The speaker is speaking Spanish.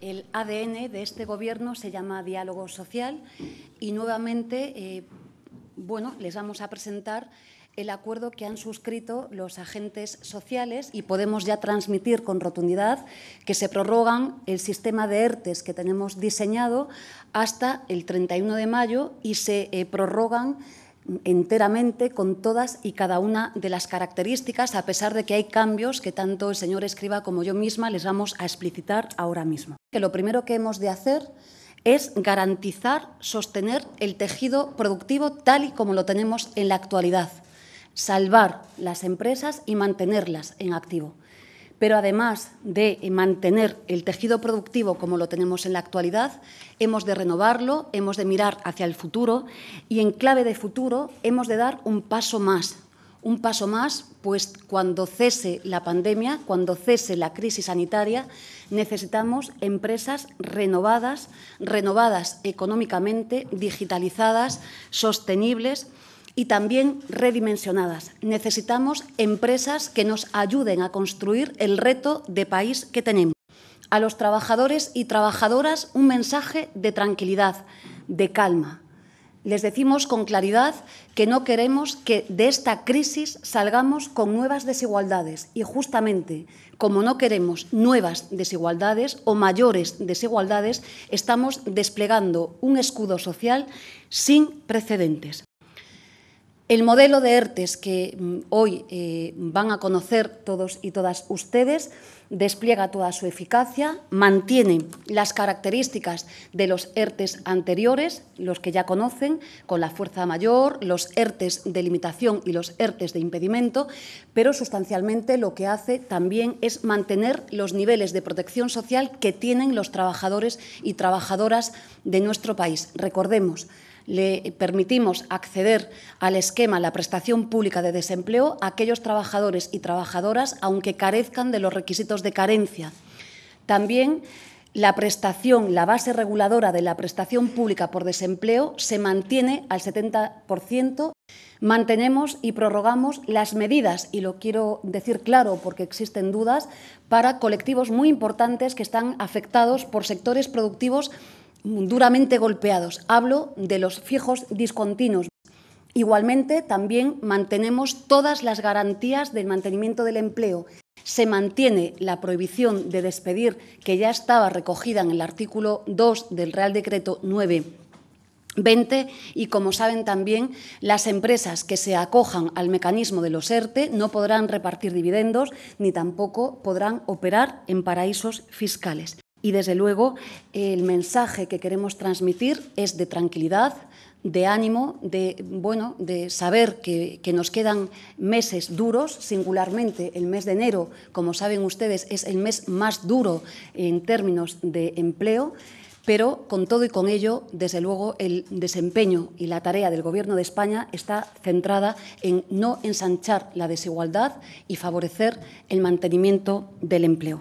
El ADN de este Gobierno se llama diálogo social y nuevamente, eh, bueno, les vamos a presentar el acuerdo que han suscrito los agentes sociales y podemos ya transmitir con rotundidad que se prorrogan el sistema de ERTES que tenemos diseñado hasta el 31 de mayo y se eh, prorrogan enteramente con todas y cada una de las características, a pesar de que hay cambios que tanto el señor escriba como yo misma les vamos a explicitar ahora mismo. Que lo primero que hemos de hacer es garantizar, sostener el tejido productivo tal y como lo tenemos en la actualidad, salvar las empresas y mantenerlas en activo pero además de mantener el tejido productivo como lo tenemos en la actualidad, hemos de renovarlo, hemos de mirar hacia el futuro y en clave de futuro hemos de dar un paso más. Un paso más, pues cuando cese la pandemia, cuando cese la crisis sanitaria, necesitamos empresas renovadas, renovadas económicamente, digitalizadas, sostenibles y también redimensionadas. Necesitamos empresas que nos ayuden a construir el reto de país que tenemos. A los trabajadores y trabajadoras un mensaje de tranquilidad, de calma. Les decimos con claridad que no queremos que de esta crisis salgamos con nuevas desigualdades y justamente como no queremos nuevas desigualdades o mayores desigualdades, estamos desplegando un escudo social sin precedentes. El modelo de ERTES que mm, hoy eh, van a conocer todos y todas ustedes despliega toda su eficacia, mantiene las características de los ERTES anteriores, los que ya conocen, con la fuerza mayor, los ERTES de limitación y los ERTES de impedimento, pero sustancialmente lo que hace también es mantener los niveles de protección social que tienen los trabajadores y trabajadoras de nuestro país. Recordemos, le permitimos acceder al esquema, la prestación pública de desempleo, a aquellos trabajadores y trabajadoras, aunque carezcan de los requisitos de carencia. También la prestación, la base reguladora de la prestación pública por desempleo se mantiene al 70%. Mantenemos y prorrogamos las medidas, y lo quiero decir claro porque existen dudas, para colectivos muy importantes que están afectados por sectores productivos duramente golpeados. Hablo de los fijos discontinuos. Igualmente, también mantenemos todas las garantías del mantenimiento del empleo. Se mantiene la prohibición de despedir, que ya estaba recogida en el artículo 2 del Real Decreto 9 20 y como saben también las empresas que se acojan al mecanismo de los ERTE e no podrán repartir dividendos ni tampoco podrán operar en paraísos fiscales. Y desde luego el mensaje que queremos transmitir es de tranquilidad, de ánimo, de, bueno, de saber que, que, nos quedan meses duros, singularmente el mes de enero, como saben ustedes, es el mes más duro en términos de empleo, pero con todo y con ello, desde luego, el desempeño y la tarea del Gobierno de España está centrada en no ensanchar la desigualdad y favorecer el mantenimiento del empleo.